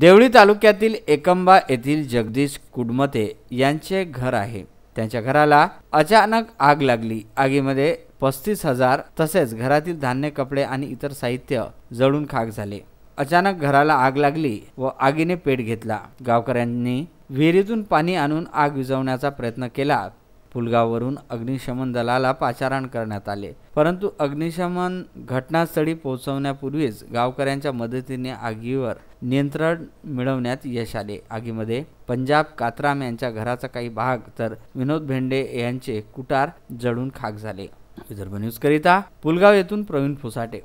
देवळी तालुक्यातील एकंबा येथील जगदीश कुडमते यांचे घर आहे त्यांच्या घराला अचानक आग लागली आगीमध्ये पस्तीस हजार तसेच घरातील धान्य कपडे आणि इतर साहित्य जळून खाक झाले अचानक घराला आग लागली व आगीने पेट घेतला गावकऱ्यांनी विहिरीतून पाणी आणून आग विझवण्याचा प्रयत्न केला पुलगाववरून अग्निशमन दलाला पाचारण करण्यात आले परंतु अग्निशमन घटनास्थळी पोहोचवण्यापूर्वीच गावकऱ्यांच्या मदतीने आगीवर नियंत्रण मिळवण्यात यश आले आगीमध्ये पंजाब कात्राम यांच्या घराचा काही भाग तर विनोद भेंडे यांचे कुटार जळून खाक झाले विदर्भ न्यूजकरिता पुलगाव येथून प्रवीण फुसाटे